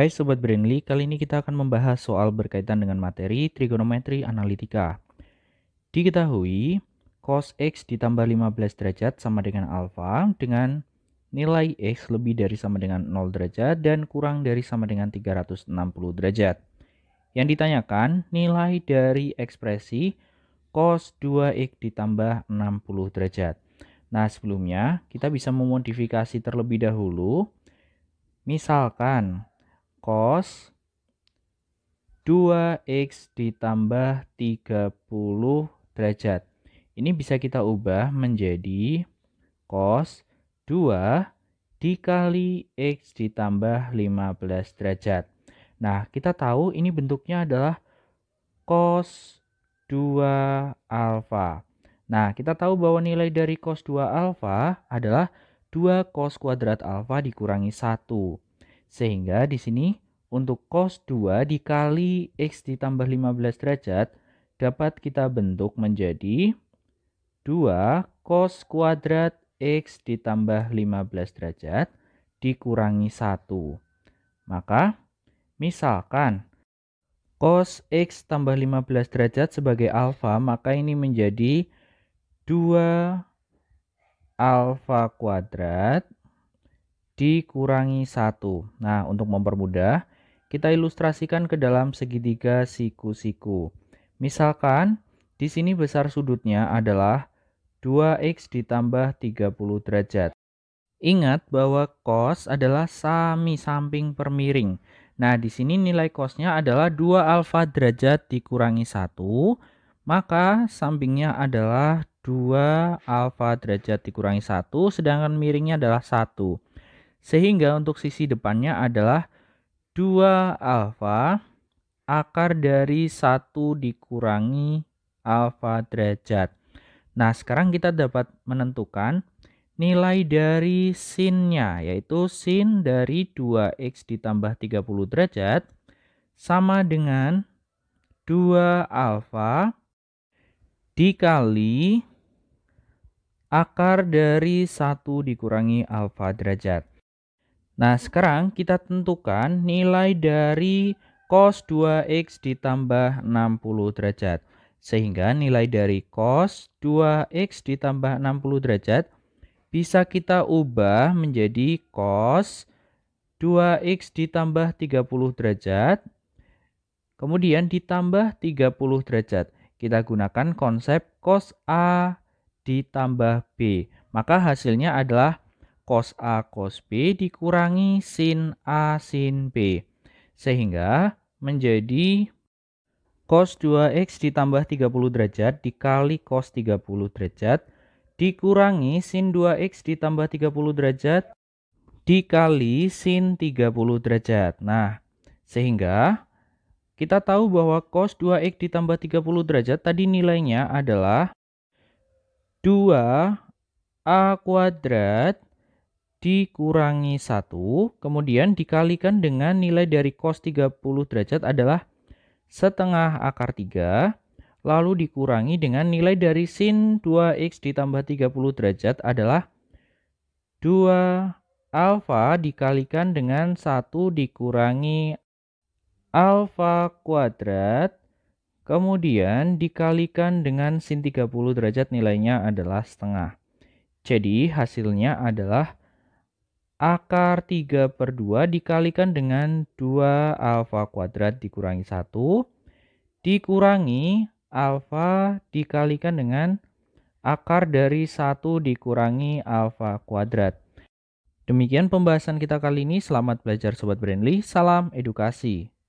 Hai Sobat Brainly, kali ini kita akan membahas soal berkaitan dengan materi trigonometri analitika. Diketahui, cos X ditambah 15 derajat sama dengan alfa dengan nilai X lebih dari sama dengan 0 derajat dan kurang dari sama dengan 360 derajat. Yang ditanyakan, nilai dari ekspresi cos 2X ditambah 60 derajat. Nah, sebelumnya kita bisa memodifikasi terlebih dahulu. Misalkan Cos 2x ditambah 30 derajat. Ini bisa kita ubah menjadi cos 2 dikali x ditambah 15 derajat. Nah, kita tahu ini bentuknya adalah cos 2 alfa. Nah, kita tahu bahwa nilai dari cos 2 alfa adalah 2 cos kuadrat alfa dikurangi 1. Sehingga di sini untuk cos 2 dikali X ditambah 15 derajat dapat kita bentuk menjadi 2 cos kuadrat X ditambah 15 derajat dikurangi 1. Maka misalkan cos X tambah 15 derajat sebagai alfa maka ini menjadi 2 alfa kuadrat dikurangi 1. Nah, untuk mempermudah, kita ilustrasikan ke dalam segitiga siku-siku. Misalkan, di sini besar sudutnya adalah 2x ditambah 30 derajat. Ingat bahwa cos adalah sami samping per miring. Nah, di sini nilai cosnya adalah 2 alfa derajat dikurangi 1, maka sampingnya adalah 2 alfa derajat dikurangi 1, sedangkan miringnya adalah 1. Sehingga untuk sisi depannya adalah 2 alfa akar dari 1 dikurangi alfa derajat. Nah, sekarang kita dapat menentukan nilai dari sinnya, yaitu sin dari 2x ditambah 30 derajat sama dengan 2 alfa dikali akar dari 1 dikurangi alfa derajat. Nah, sekarang kita tentukan nilai dari cos 2x ditambah 60 derajat. Sehingga nilai dari cos 2x ditambah 60 derajat bisa kita ubah menjadi cos 2x ditambah 30 derajat. Kemudian ditambah 30 derajat. Kita gunakan konsep cos A ditambah B. Maka hasilnya adalah cos A cos B dikurangi sin A sin B. Sehingga menjadi cos 2x ditambah 30 derajat dikali cos 30 derajat dikurangi sin 2x ditambah 30 derajat dikali sin 30 derajat. Nah, sehingga kita tahu bahwa cos 2x ditambah 30 derajat tadi nilainya adalah 2a kuadrat dikurangi 1, kemudian dikalikan dengan nilai dari cos 30 derajat adalah setengah akar 3, lalu dikurangi dengan nilai dari sin 2x ditambah 30 derajat adalah 2 alfa dikalikan dengan 1 dikurangi alfa kuadrat, kemudian dikalikan dengan sin 30 derajat nilainya adalah setengah. Jadi hasilnya adalah akar 3 per 2 dikalikan dengan 2 alfa kuadrat dikurangi 1 dikurangi alfa dikalikan dengan akar dari 1 dikurangi alfa kuadrat. Demikian pembahasan kita kali ini. Selamat belajar Sobat Brandly. Salam edukasi.